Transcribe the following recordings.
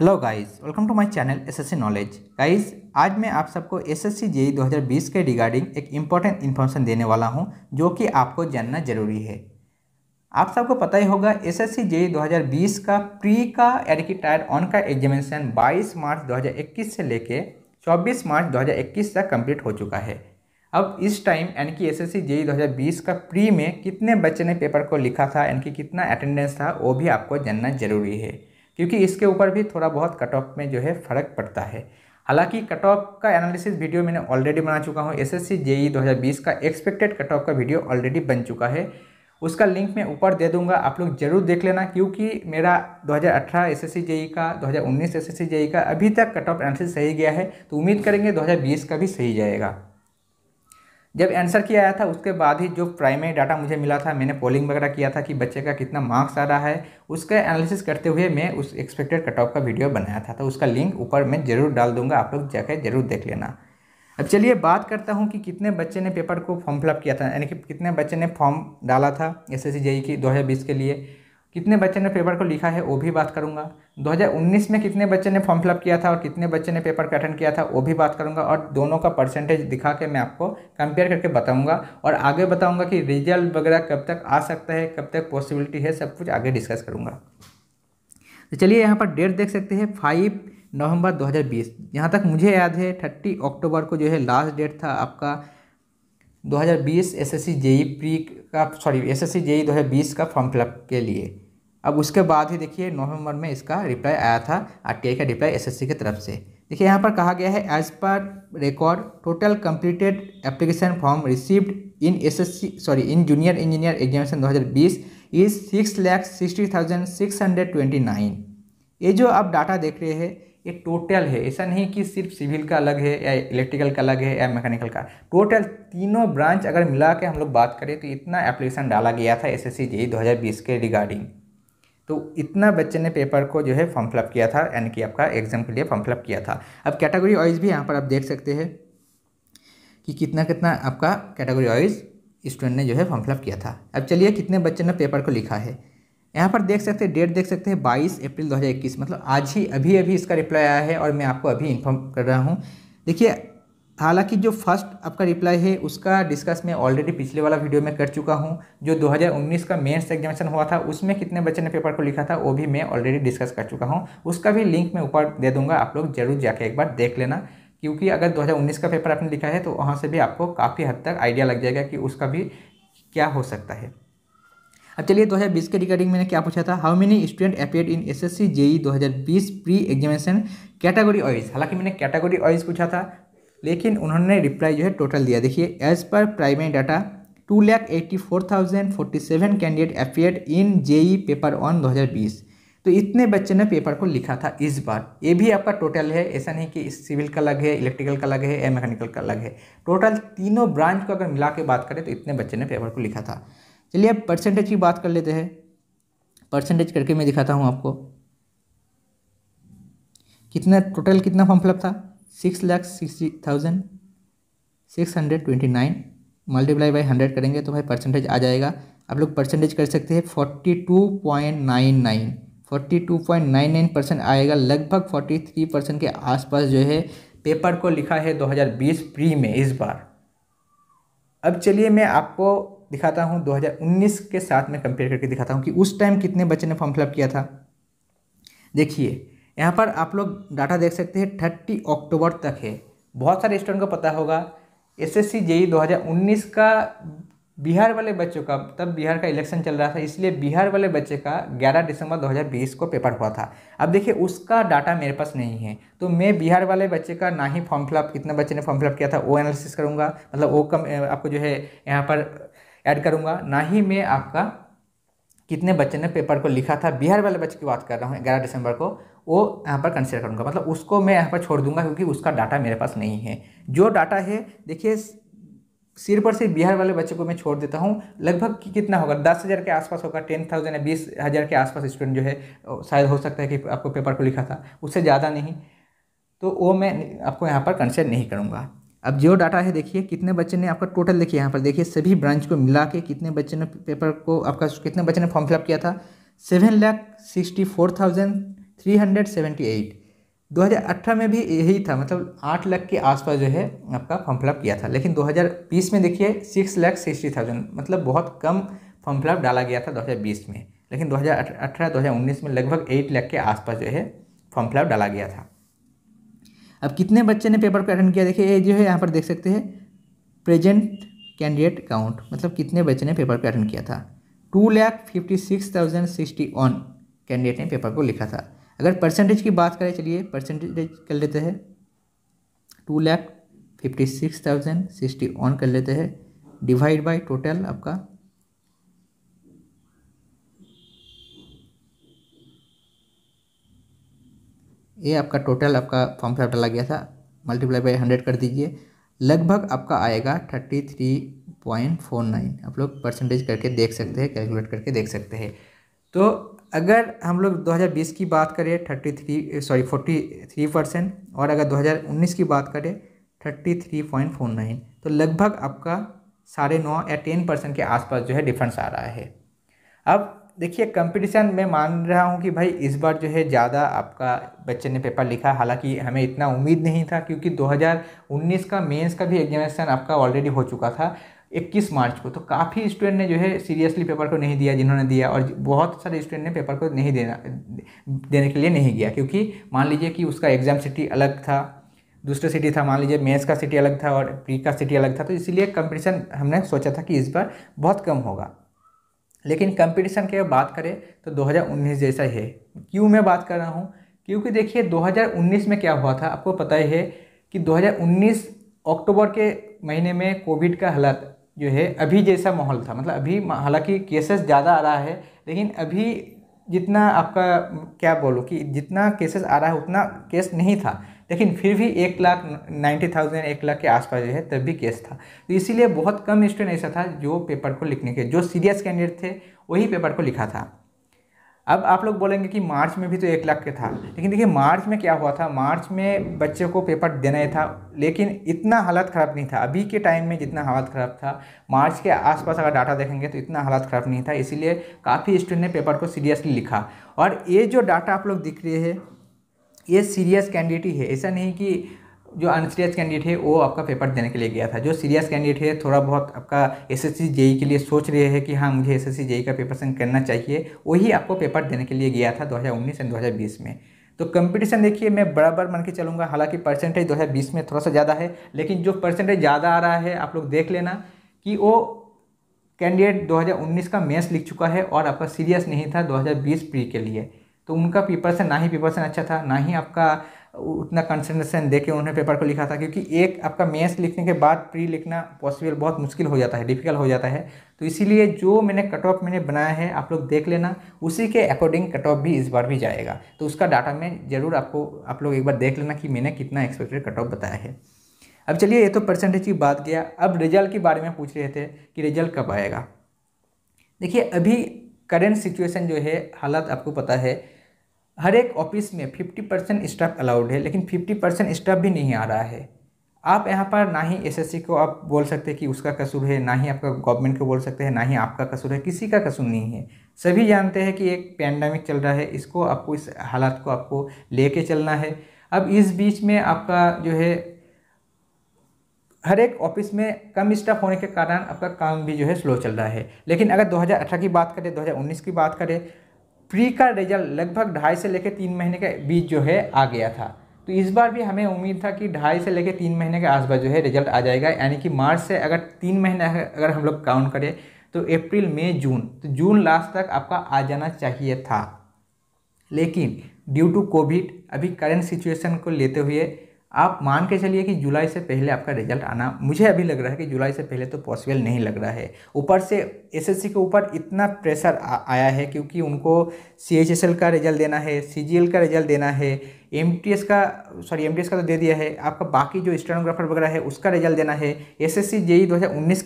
hello guys welcome to my channel SSC knowledge guys आज मैं आप सबको एसएससी जेई 2020 के रिगार्डिंग एक इम्पॉर्टेंट इन्फॉर्मेशन देने वाला हूं जो कि आपको जानना जरूरी है आप सबको पता ही होगा एसएससी जेई 2020 का प्री का यानी कि टायर ऑन का एग्जामिनेशन 22 मार्च 2021 से लेके 24 मार्च 2021 तक कम्प्लीट हो चुका है अब इस टाइम यानी कि एस एस सी जेई दो का प्री में कितने बच्चे ने पेपर को लिखा था यानी कि कितना अटेंडेंस था वो भी आपको जानना जरूरी है क्योंकि इसके ऊपर भी थोड़ा बहुत कट ऑफ में जो है फ़र्क पड़ता है हालांकि कट ऑफ का एनालिसिस वीडियो मैंने ऑलरेडी बना चुका हूँ एस एस 2020 का एक्सपेक्टेड कट ऑफ का वीडियो ऑलरेडी बन चुका है उसका लिंक मैं ऊपर दे दूंगा आप लोग जरूर देख लेना क्योंकि मेरा 2018 एस एस का 2019 एस एस का अभी तक कट ऑफ एनालिसिस सही गया है तो उम्मीद करेंगे 2020 का भी सही जाएगा जब आंसर किया आया था उसके बाद ही जो प्राइमरी डाटा मुझे मिला था मैंने पोलिंग वगैरह किया था कि बच्चे का कितना मार्क्स आ रहा है उसका एनालिसिस करते हुए मैं उस एक्सपेक्टेड कट ऑफ का वीडियो बनाया था तो उसका लिंक ऊपर मैं ज़रूर डाल दूंगा आप लोग जाकर जरूर देख लेना अब चलिए बात करता हूँ कि कितने बच्चे ने पेपर को फॉर्म फिलअप किया था यानी कि कितने बच्चे ने फॉर्म डाला था एस e एस के लिए कितने बच्चे ने पेपर को लिखा है वो भी बात करूंगा 2019 में कितने बच्चे ने फॉर्म फिलअप किया था और कितने बच्चे ने पेपर का अटेंड किया था वो भी बात करूंगा और दोनों का परसेंटेज दिखा के मैं आपको कंपेयर करके बताऊंगा और आगे बताऊंगा कि रिजल्ट वगैरह कब तक आ सकता है कब तक पॉसिबिलिटी है सब कुछ आगे डिस्कस करूँगा तो चलिए यहाँ पर डेट देख सकते हैं फाइव नवम्बर दो यहाँ तक मुझे याद है थर्टी अक्टूबर को जो है लास्ट डेट था आपका 2020 एसएससी जेई प्री का sorry S S C JE बीस का फॉर्म फिलअप के लिए अब उसके बाद ही देखिए नवंबर में इसका रिप्लाई आया था आरटीआई का रिप्लाई एसएससी की तरफ से देखिए यहाँ पर कहा गया है एज पर record total completed application form received in SSC sorry in junior engineer examination 2020 is six lakh sixty thousand six hundred twenty nine ये जो आप डाटा देख रहे हैं ये टोटल है ऐसा नहीं कि सिर्फ सिविल का अलग है या इलेक्ट्रिकल का अलग है या मैकेनिकल का टोटल तीनों ब्रांच अगर मिला के हम लोग बात करें तो इतना एप्लीकेशन डाला गया था एस एस के रिगार्डिंग तो इतना बच्चे ने पेपर को जो है फॉर्म फिलअप किया था यानी कि आपका एग्जाम के लिए फॉर्म फिलअप किया था अब कैटेगरी वाइज भी यहाँ पर आप देख सकते हैं कि कितना कितना आपका कैटेगरी वाइज स्टूडेंट ने जो है फॉर्म फिलअप किया था अब चलिए कितने बच्चे ने पेपर को लिखा है यहाँ पर देख सकते हैं डेट देख सकते हैं बाईस अप्रैल दो मतलब आज ही अभी अभी इसका रिप्लाई आया है और मैं आपको अभी इन्फॉर्म कर रहा हूँ देखिए हालांकि जो फर्स्ट आपका रिप्लाई है उसका डिस्कस मैं ऑलरेडी पिछले वाला वीडियो में कर चुका हूं जो 2019 का मेंस एग्जामिनेशन हुआ था उसमें कितने बच्चे ने पेपर को लिखा था वो भी मैं ऑलरेडी डिस्कस कर चुका हूं उसका भी लिंक मैं ऊपर दे दूंगा आप लोग जरूर जाके एक बार देख लेना क्योंकि अगर दो का पेपर आपने लिखा है तो वहाँ से भी आपको काफ़ी हद तक आइडिया लग जाएगा कि उसका भी क्या हो सकता है अब चलिए 2020 के रिगार्डिंग मैंने क्या पूछा था how many student appear in S S C JE दो प्री एग्जामिनेशन कैटेगरी वाइज हालांकि मैंने कैटेगरी वाइज पूछा था लेकिन उन्होंने रिप्लाई जो है टोटल दिया देखिए एज पर primary data two lakh eighty four thousand forty seven candidate appeared in JE paper one दो हज़ार बीस तो इतने बच्चे ने पेपर को लिखा था इस बार ये भी आपका टोटल है ऐसा नहीं कि सिविल का अलग है इलेक्ट्रिकल का अलग है या मैकेनिकल का अलग है टोटल तीनों ब्रांच को अगर मिला के बात करें तो इतने बच्चे ने पेपर को लिखा था चलिए अब परसेंटेज की बात कर लेते हैं परसेंटेज करके मैं दिखाता हूँ आपको कितना टोटल कितना फॉर्म फिलअप था six lakh sixty thousand six hundred twenty nine multiply by hundred करेंगे तो भाई परसेंटेज आ जाएगा आप लोग परसेंटेज कर सकते हैं forty two point nine nine forty two point nine nine percent आएगा लगभग फोर्टी थ्री परसेंट के आसपास जो है पेपर को लिखा है दो हज़ार बीस प्री में इस बार अब चलिए मैं आपको दिखाता हूँ दो हज़ार उन्नीस के साथ में कंपेयर करके दिखाता हूँ कि उस टाइम कितने बच्चे ने फॉर्म फिलअप किया था देखिए यहाँ पर आप लोग डाटा देख सकते हैं थर्टी अक्टूबर तक है बहुत सारे स्टूडेंट को पता होगा एस एस सी जेई दो का बिहार वाले बच्चों का तब बिहार का इलेक्शन चल रहा था इसलिए बिहार वाले बच्चे का 11 दिसंबर 2020 को पेपर हुआ था अब देखिए उसका डाटा मेरे पास नहीं है तो मैं बिहार वाले बच्चे का ना ही फॉर्म फिलअप कितने बच्चे ने फॉर्म फिलअप किया था वो एनालिसिस करूँगा मतलब वो कम आपको जो है यहाँ पर ऐड करूँगा ना ही मैं आपका कितने बच्चे ने पेपर को लिखा था बिहार वाले बच्चे की बात कर रहा हूँ ग्यारह दिसंबर को वो यहाँ पर कंसिडर करूँगा मतलब उसको मैं यहाँ पर छोड़ दूंगा क्योंकि उसका डाटा मेरे पास नहीं है जो डाटा है देखिए सिर पर सिर्फ बिहार वाले बच्चे को मैं छोड़ देता हूँ लगभग कि कितना होगा दस हज़ार के आसपास होगा टेन थाउजेंड या बीस हज़ार के आसपास स्टूडेंट जो है शायद हो सकता है कि आपको पेपर को लिखा था उससे ज़्यादा नहीं तो वो मैं आपको यहाँ पर कंसिडर नहीं करूँगा अब जो डाटा है देखिए कितने बच्चे ने आपका टोटल देखिए यहाँ पर देखिए सभी ब्रांच को मिला के कितने बच्चे ने पेपर को आपका कितने बच्चे ने फॉर्म फिलअप किया था seven lakh sixty four thousand three hundred seventy eight 2018 में भी यही था मतलब आठ लाख के आसपास जो है आपका फॉर्म फिलअप किया था लेकिन 2020 में देखिए सिक्स लाख सिक्सटी थाउजेंड मतलब बहुत कम फॉर्म फिलअप डाला गया था 2020 में लेकिन 2018 2019 में लगभग एट लाख के आसपास जो है फॉर्म फिलअप डाला गया था अब कितने बच्चे ने पेपर को अटेंड किया देखिए ये जो है यहाँ पर देख सकते हैं प्रेजेंट कैंडिडेट काउंट मतलब कितने बच्चे ने पेपर को अटेंड किया था two lakh fifty six thousand sixty one candidate ने पेपर को लिखा था अगर परसेंटेज की बात करें चलिए परसेंटेज कर लेते हैं two lakh fifty six thousand sixty one कर लेते हैं डिवाइड बाय टोटल आपका ये आपका टोटल आपका फॉर्म फाइव डाला गया था मल्टीप्लाई बाय हंड्रेड कर दीजिए लगभग आपका आएगा thirty three point four nine आप लोग परसेंटेज करके देख सकते हैं कैलकुलेट करके देख सकते हैं तो अगर हम लोग 2020 की बात करें 33 सॉरी 43 परसेंट और अगर 2019 की बात करें 33.49 तो लगभग आपका साढ़े नौ या टेन परसेंट के आसपास जो है डिफरेंस आ रहा है अब देखिए कंपटीशन मैं मान रहा हूँ कि भाई इस बार जो है ज़्यादा आपका बच्चे ने पेपर लिखा हालांकि हमें इतना उम्मीद नहीं था क्योंकि 2019 का मेंस का भी एग्जामिनेशन आपका ऑलरेडी हो चुका था 21 मार्च को तो काफ़ी स्टूडेंट ने जो है सीरियसली पेपर को नहीं दिया जिन्होंने दिया और बहुत सारे स्टूडेंट ने पेपर को नहीं देना देने के लिए नहीं गया क्योंकि मान लीजिए कि उसका एग्ज़ाम सिटी अलग था दूसरा सिटी था मान लीजिए मेंस का सिटी अलग था और प्री का सिटी अलग था तो इसीलिए कंपटीशन हमने सोचा था कि इस बार बहुत कम होगा लेकिन कंपटीशन की बात करें तो 2019 जैसा है क्यों मैं बात कर रहा हूँ क्योंकि देखिए 2019 में क्या हुआ था आपको पता ही है कि 2019 अक्टूबर के महीने में कोविड का हालात जो है अभी जैसा माहौल था मतलब अभी हालांकि केसेस ज़्यादा आ रहा है लेकिन अभी जितना आपका क्या बोलो कि जितना केसेस आ रहा है उतना केस नहीं था लेकिन फिर भी एक लाख नाइन्टी थाउजेंड एक लाख के आसपास जो है तब भी केस था तो इसीलिए बहुत कम स्टूडेंट ऐसा था जो पेपर को लिखने के जो सीरियस कैंडिडेट थे वही पेपर को लिखा था अब आप लोग बोलेंगे कि मार्च में भी तो एक लाख के था लेकिन देखिए मार्च में क्या हुआ था मार्च में बच्चे को पेपर देना ही था लेकिन इतना हालत ख़राब नहीं था अभी के टाइम में जितना हालत ख़राब था मार्च के आसपास अगर डाटा देखेंगे तो इतना हालत ख़राब नहीं था इसीलिए काफ़ी स्टूडेंट ने पेपर को सीरियसली लिखा और ये जो डाटा आप लोग दिख रहे हैं ये सीरियस कैंडिडेट ही है ऐसा नहीं कि जो अनसीरियस कैंडिडेट है वो आपका पेपर देने के लिए गया था जो सीरियस कैंडिडेट है थोड़ा बहुत आपका एस एस e के लिए सोच रहे हैं कि हाँ मुझे एस एस e का सेंड करना चाहिए वही आपको पेपर देने के लिए गया था 2019 एंड दो में तो कंपटीशन देखिए मैं बराबर मान के चलूँगा हालांकि परसेंटेज बीस में थोड़ा सा ज़्यादा है लेकिन जो परसेंटेज ज़्यादा आ रहा है आप लोग देख लेना कि वो कैंडिडेट 2019 का मैथ्स लिख चुका है और आपका सीरियस नहीं था 2020 प्री के लिए तो उनका से ना ही से अच्छा था ना ही आपका उतना कंसेंट्रेशन दे के उन्होंने पेपर को लिखा था क्योंकि एक आपका मेंस लिखने के बाद प्री लिखना पॉसिबल बहुत मुश्किल हो जाता है डिफ़िकल्ट हो जाता है तो इसीलिए जो मैंने कट ऑफ मैंने बनाया है आप लोग देख लेना उसी के अकॉर्डिंग कट ऑफ भी इस बार भी जाएगा तो उसका डाटा में ज़रूर आपको आप लोग एक बार देख लेना कि मैंने कितना एक्सपेक्टेड कट ऑफ बताया है अब चलिए ये तो परसेंटेज की बात किया अब रिजल्ट के बारे में पूछ रहे थे कि रिजल्ट कब आएगा देखिए अभी करेंट सिचुएशन जो है हालात आपको पता है हर एक ऑफिस में 50 परसेंट स्टाफ अलाउड है लेकिन 50 परसेंट स्टाफ भी नहीं आ रहा है आप यहाँ पर ना ही एसएससी को आप बोल सकते हैं कि उसका कसूर है ना ही आपका गवर्नमेंट को बोल सकते हैं ना ही आपका कसूर है किसी का कसूर नहीं है सभी जानते हैं कि एक पैंडमिक चल रहा है इसको आपको इस हालात को आपको ले चलना है अब इस बीच में आपका जो है हर एक ऑफिस में कम स्टाफ होने के कारण आपका काम भी जो है स्लो चल रहा है लेकिन अगर 2018 की बात करें 2019 की बात करें प्री का रिजल्ट लगभग ढाई से लेकर तीन महीने के बीच जो है आ गया था तो इस बार भी हमें उम्मीद था कि ढाई से लेकर तीन महीने के आसपास जो है रिजल्ट आ जाएगा यानी कि मार्च से अगर तीन महीने अगर हम लोग काउंट करें तो अप्रैल मई जून तो जून लास्ट तक आपका आ जाना चाहिए था लेकिन ड्यू टू कोविड अभी करंट सिचुएशन को लेते हुए आप मान के चलिए कि जुलाई से पहले आपका रिजल्ट आना मुझे अभी लग रहा है कि जुलाई से पहले तो पॉसिबल नहीं लग रहा है ऊपर से एसएससी के ऊपर इतना प्रेशर आया है क्योंकि उनको सीएचएसएल का रिजल्ट देना है सीजीएल का रिजल्ट देना है एमटीएस का सॉरी एमटीएस का तो दे दिया है आपका बाकी जो स्टेनोग्राफर वगैरह है उसका रिजल्ट देना है एस e जेई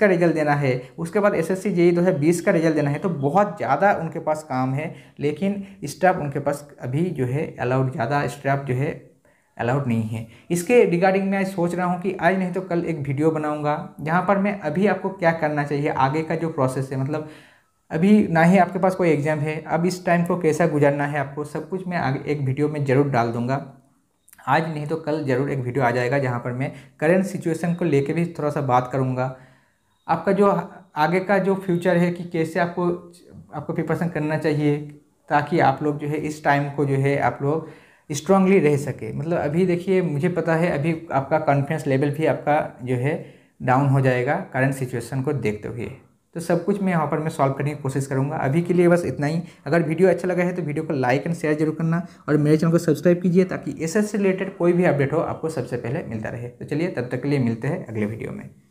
का रिजल्ट देना है उसके बाद एस e जेई का रिजल्ट देना है तो बहुत ज़्यादा उनके पास काम है लेकिन स्टाफ उनके पास अभी जो है अलाउड ज़्यादा स्टाफ जो है अलाउड नहीं है इसके रिगार्डिंग मैं सोच रहा हूँ कि आज नहीं तो कल एक वीडियो बनाऊँगा जहाँ पर मैं अभी आपको क्या करना चाहिए आगे का जो प्रोसेस है मतलब अभी ना ही आपके पास कोई एग्ज़ाम है अब इस टाइम को कैसा गुजारना है आपको सब कुछ मैं आगे एक वीडियो में ज़रूर डाल दूँगा आज नहीं तो कल ज़रूर एक वीडियो आ जाएगा जहाँ पर मैं करेंट सिचुएशन को लेकर भी थोड़ा सा बात करूँगा आपका जो आगे का जो फ्यूचर है कि कैसे आपको आपको प्रिपरेशन करना चाहिए ताकि आप लोग जो है इस टाइम को जो है आप लोग स्ट्रांगली रह सके मतलब अभी देखिए मुझे पता है अभी आपका कॉन्फिडेंस लेवल भी आपका जो है डाउन हो जाएगा करंट सिचुएशन को देखते हुए तो सब कुछ मैं यहाँ पर मैं सॉल्व करने की कोशिश करूँगा अभी के लिए बस इतना ही अगर वीडियो अच्छा लगा है तो वीडियो को लाइक एंड शेयर जरूर करना और मेरे चैनल को सब्सक्राइब कीजिए ताकि एस से रिलेटेड कोई भी अपडेट हो आपको सबसे पहले मिलता रहे तो चलिए तब तक के लिए मिलते हैं अगले वीडियो में